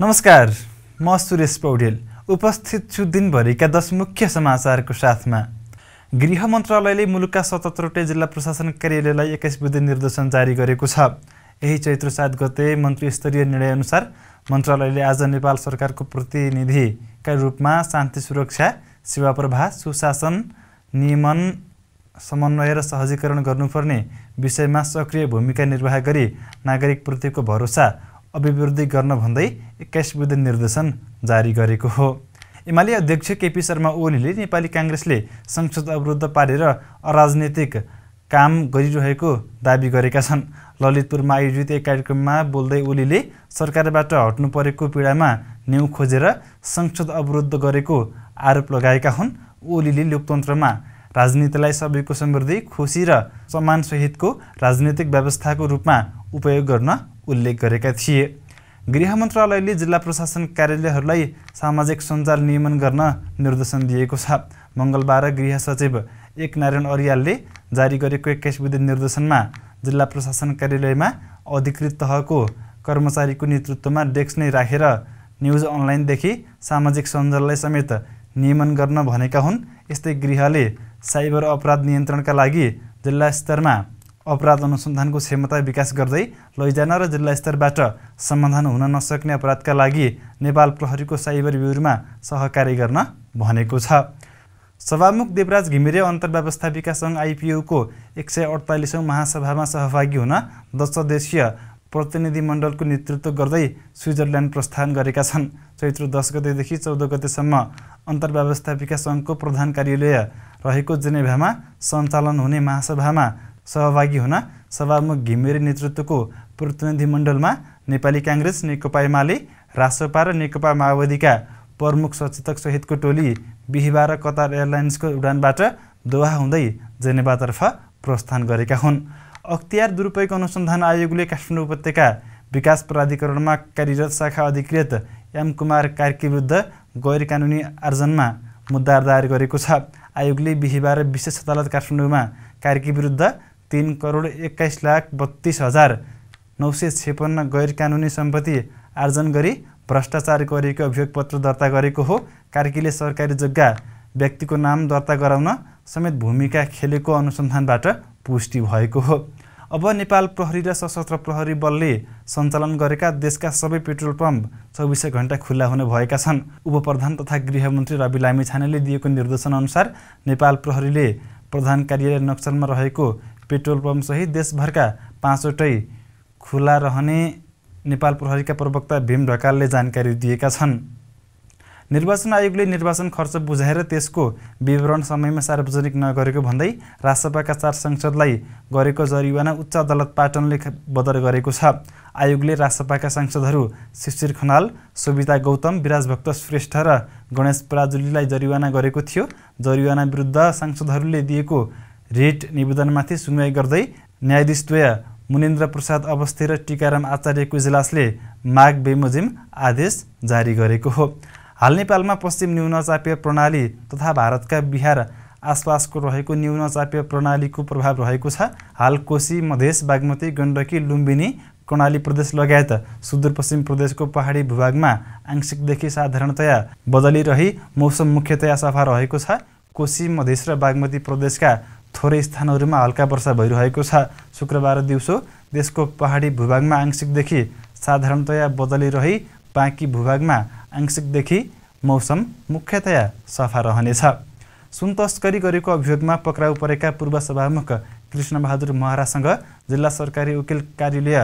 नमस्कार म सुरेश पौडेल उपस्थित छु दिनभरिका दस मुख्य समाचारको साथमा गृह मन्त्रालयले मुलुकका सतहत्तरवटै जिल्ला प्रशासन कार्यालयलाई एक्काइस बुद्धि निर्देशन जारी गरेको छ यही चैत्र सात गते मन्त्री स्तरीय निर्णयअनुसार मन्त्रालयले आज नेपाल सरकारको प्रतिनिधिका रूपमा शान्ति सुरक्षा सेवा प्रभाव सुशासन नियमन समन्वय र सहजीकरण गर्नुपर्ने विषयमा सक्रिय भूमिका निर्वाह गरी नागरिकप्रतिको भरोसा अभिवृद्धि गर्न भन्दै एक्काइस बुद्ध निर्देशन जारी गरेको हो एमाले अध्यक्ष केपी शर्मा ओलीले नेपाली काङ्ग्रेसले संसद अवरुद्ध पारेर अराजनैतिक काम गरिरहेको दावी गरेका छन् ललितपुरमा आयोजित एक कार्यक्रममा बोल्दै ओलीले सरकारबाट हट्नु परेको पीडामा न्यु खोजेर संसद अवरुद्ध गरेको आरोप लगाएका हुन् ओलीले लोकतन्त्रमा राजनीतिलाई सबैको समृद्धि खुसी र सम्मानसहितको राजनैतिक व्यवस्थाको रूपमा उपयोग गर्न उल्लेख गरेका थिए गृह मन्त्रालयले जिल्ला प्रशासन कार्यालयहरूलाई सामाजिक सञ्जाल नियमन गर्न निर्देशन दिएको छ मङ्गलबार गृह सचिव एक नारायण अरियालले जारी गरेको एक्काइस विधि निर्देशनमा जिल्ला प्रशासन कार्यालयमा अधिकृत तहको कर्मचारीको नेतृत्वमा डेस्क नै राखेर न्युज अनलाइनदेखि सामाजिक सञ्जाललाई समेत नियमन गर्न भनेका हुन् यस्तै गृहले साइबर अपराध नियन्त्रणका लागि जिल्ला स्तरमा अपराध अनुसन्धानको क्षमता विकास गर्दै लैजान र जिल्ला स्तरबाट समाधान हुन नसक्ने अपराधका लागि नेपाल प्रहरीको साइबर ब्युरोमा सहकारी गर्न भनेको छ सभामुख देवराज घिमिरे अन्तर्व्यवस्थापिका सङ्घ आइपिओको एक सय अडतालिसौँ महासभामा सहभागी हुन दस सदस्यीय प्रतिनिधिमण्डलको नेतृत्व गर्दै स्विजरल्यान्ड प्रस्थान गरेका छन् चैत्र दस गतेदेखि चौध गतेसम्म अन्तर्व्यवस्थापिका सङ्घको प्रधान कार्यालय रहेको जेनेभामा सञ्चालन हुने महासभामा सहभागी हुन सभामुख घिमिरे नेतृत्वको प्रतिनिधिमण्डलमा नेपाली काङ्ग्रेस नेकपा एमाले रासोपा र नेकपा माओवादीका प्रमुख सचेतक सहितको टोली बिहिबार कतार एयरलाइन्सको उडानबाट दोहा हुँदै जेनेवातर्फ प्रस्थान गरेका हुन् अख्तियार दुरुपयोग अनुसन्धान आयोगले काठमाडौँ उपत्यका विकास प्राधिकरणमा कार्यरत शाखा अधिकृत एम कुमार कार्की विरुद्ध गैर कानुनी आर्जनमा मुद्दा दायर गरेको छ आयोगले बिहिबार विशेष अदालत काठमाडौँमा कार्की विरुद्ध तिन करोड एक्काइस लाख बत्तिस हजार नौ सय छेपन्न गैर कानुनी सम्पत्ति आर्जन गरी भ्रष्टाचार गरिएको अभियोगपत्र दर्ता गरेको हो कार्कीले सरकारी जग्गा व्यक्तिको नाम दर्ता गराउन समेत भूमिका खेलेको अनुसन्धानबाट पुष्टि भएको हो अब नेपाल प्रहरी र सशस्त्र प्रहरी बलले सञ्चालन गरेका देशका सबै पेट्रोल पम्प चौबिसै घन्टा खुल्ला हुने भएका छन् उपप्रधान तथा गृहमन्त्री रवि लामिछानेले दिएको निर्देशनअनुसार नेपाल प्रहरीले प्रधान कार्यालय नक्सलमा रहेको पेट्रोल पम्पसहित देशभरका पाँचवटै खुला रहने नेपाल प्रहरीका प्रवक्ता भीम ढकालले जानकारी दिएका छन् निर्वाचन आयोगले निर्वाचन खर्च बुझाएर त्यसको विवरण समयमा सार्वजनिक नगरेको भन्दै राजसभाका चार सांसदलाई गरेको जरिवाना उच्च अदालत पाटनले बदर गरेको छ आयोगले राजसभाका सांसदहरू शिशिर खनाल सुविता गौतम विराजभक्त श्रेष्ठ र गणेश पराजुलीलाई जरिवाना गरेको थियो जरिवाना विरुद्ध सांसदहरूले दिएको रिट निवेदनमाथि सुनवाई गर्दै न्यायाधीशद्वय मुनेन्द्र प्रसाद अवस्थी र टिकाराम आचार्यको इजलासले माग बेमोजिम आदेश जारी गरेको हो हाल नेपालमा पश्चिम न्यूनचापीय प्रणाली तथा भारतका बिहार आसपासको रहेको न्यूनचापीय प्रणालीको प्रभाव रहेको छ हाल कोशी मधेस बागमती गण्डकी लुम्बिनी कर्णाली प्रदेश लगायत सुदूरपश्चिम प्रदेशको पहाडी भूभागमा आंशिकदेखि साधारणतया बदली मौसम मुख्यतया सफा रहेको छ कोशी मधेस र बागमती प्रदेशका थोरै स्थानहरूमा हल्का वर्षा भइरहेको छ शुक्रबार दिउँसो देशको पहाडी भूभागमा आंशिकदेखि साधारणतया बदली रही बाँकी भूभागमा आंशिकदेखि मौसम मुख्यतया सफा रहनेछ सुन तस्करी गरेको अभियोगमा पक्राउ परेका पूर्व सभामुख कृष्णबहादुर महरासँग जिल्ला सरकारी वकिल कार्यालय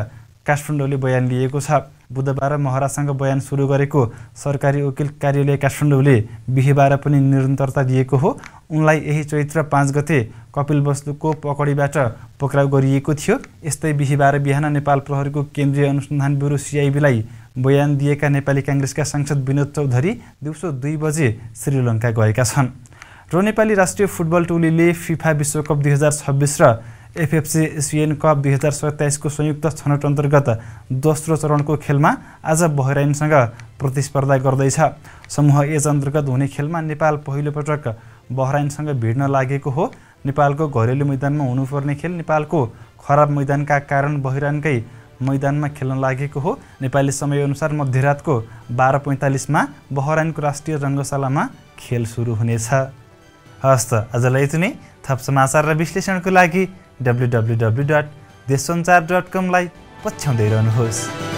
काठमाडौँले बयान लिएको छ बुधबार महरासँग बयान सुरु गरेको सरकारी वकिल कार्यालय काठमाडौँले बिहिबार पनि निरन्तरता दिएको हो उनलाई यही चैत्र पाँच गते कपिल वस्तुको पकडीबाट पक्राउ गरिएको थियो यस्तै बिहिबार बिहान नेपाल प्रहरीको केन्द्रीय अनुसन्धान ब्युरो सिआइबीलाई बयान दिएका नेपाली काङ्ग्रेसका सांसद विनोद चौधरी दिउँसो दुई बजे श्रीलङ्का गएका छन् र नेपाली राष्ट्रिय फुटबल टोलीले फिफा विश्वकप दुई हजार छब्बिस र एफएफसी एसियन कप दुई हजार सत्ताइसको संयुक्त छनौट अन्तर्गत दोस्रो चरणको खेलमा आज बहराइनसँग प्रतिस्पर्धा गर्दैछ समूह एज अन्तर्गत हुने खेलमा नेपाल पहिलोपटक बहराइनसँग भिड्न लागेको हो नेपालको घरेलु मैदानमा हुनुपर्ने खेल नेपालको खराब मैदानका कारण बहिरानकै मैदानमा खेल्न लागेको हो नेपाली समयअनुसार मध्यरातको बाह्र पैँतालिसमा बहराइनको राष्ट्रिय रङ्गशालामा खेल सुरु हुनेछ हस्त त आजलाई यति नै थप समाचार र विश्लेषणको लागि W W dot Deshsanchar dot कमलाई पछ्याउँदै रहनुहोस्